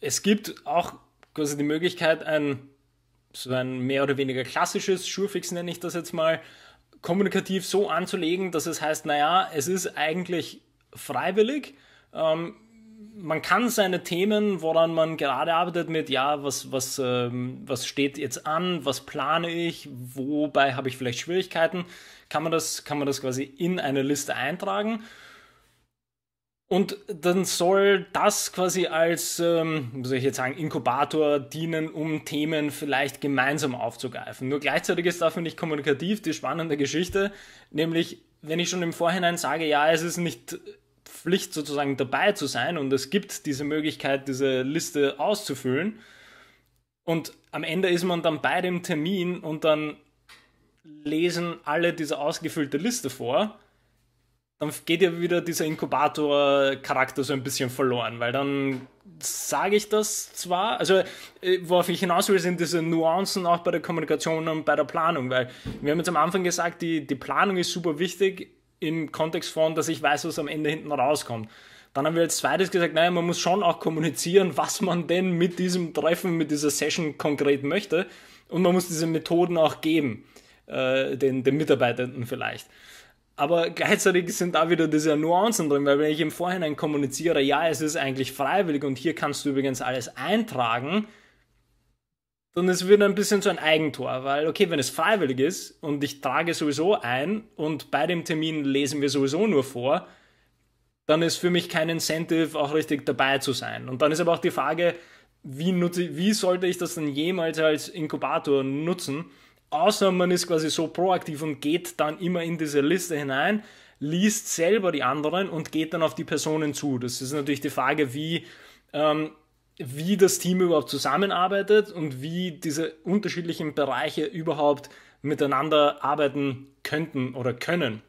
es gibt auch quasi die Möglichkeit, ein so ein mehr oder weniger klassisches Surefix nenne ich das jetzt mal, kommunikativ so anzulegen, dass es heißt, naja, es ist eigentlich freiwillig. Ähm, man kann seine Themen, woran man gerade arbeitet, mit ja, was, was, ähm, was steht jetzt an, was plane ich, wobei habe ich vielleicht Schwierigkeiten, kann man das, kann man das quasi in eine Liste eintragen und dann soll das quasi als, ähm, soll ich jetzt sagen, Inkubator dienen, um Themen vielleicht gemeinsam aufzugreifen. Nur gleichzeitig ist da, finde ich, kommunikativ die spannende Geschichte, nämlich wenn ich schon im Vorhinein sage, ja, es ist nicht Pflicht sozusagen dabei zu sein und es gibt diese Möglichkeit, diese Liste auszufüllen und am Ende ist man dann bei dem Termin und dann lesen alle diese ausgefüllte Liste vor dann geht ja wieder dieser Inkubator-Charakter so ein bisschen verloren, weil dann sage ich das zwar, also äh, worauf ich hinaus will, sind diese Nuancen auch bei der Kommunikation und bei der Planung, weil wir haben jetzt am Anfang gesagt, die, die Planung ist super wichtig im Kontext von, dass ich weiß, was am Ende hinten rauskommt. Dann haben wir als zweites gesagt, naja, man muss schon auch kommunizieren, was man denn mit diesem Treffen, mit dieser Session konkret möchte und man muss diese Methoden auch geben, äh, den, den Mitarbeitenden vielleicht. Aber gleichzeitig sind da wieder diese Nuancen drin, weil wenn ich im Vorhinein kommuniziere, ja, es ist eigentlich freiwillig und hier kannst du übrigens alles eintragen, dann ist wieder ein bisschen so ein Eigentor, weil okay, wenn es freiwillig ist und ich trage sowieso ein und bei dem Termin lesen wir sowieso nur vor, dann ist für mich kein Incentive, auch richtig dabei zu sein. Und dann ist aber auch die Frage, wie, nutze, wie sollte ich das denn jemals als Inkubator nutzen? Außer man ist quasi so proaktiv und geht dann immer in diese Liste hinein, liest selber die anderen und geht dann auf die Personen zu. Das ist natürlich die Frage, wie, ähm, wie das Team überhaupt zusammenarbeitet und wie diese unterschiedlichen Bereiche überhaupt miteinander arbeiten könnten oder können.